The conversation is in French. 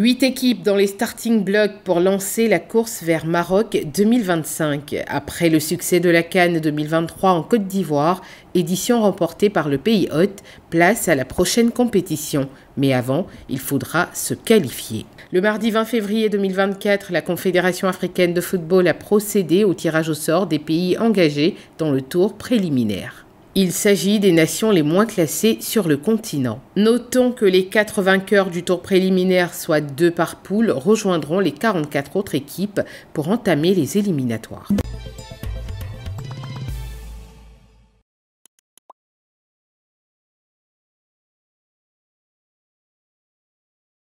Huit équipes dans les starting blocks pour lancer la course vers Maroc 2025. Après le succès de la Cannes 2023 en Côte d'Ivoire, édition remportée par le pays hôte, place à la prochaine compétition. Mais avant, il faudra se qualifier. Le mardi 20 février 2024, la Confédération africaine de football a procédé au tirage au sort des pays engagés dans le tour préliminaire. Il s'agit des nations les moins classées sur le continent. Notons que les quatre vainqueurs du tour préliminaire, soit deux par poule, rejoindront les 44 autres équipes pour entamer les éliminatoires.